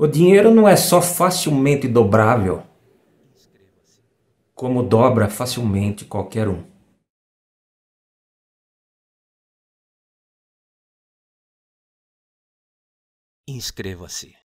O dinheiro não é só facilmente dobrável, como dobra facilmente qualquer um. Inscreva-se.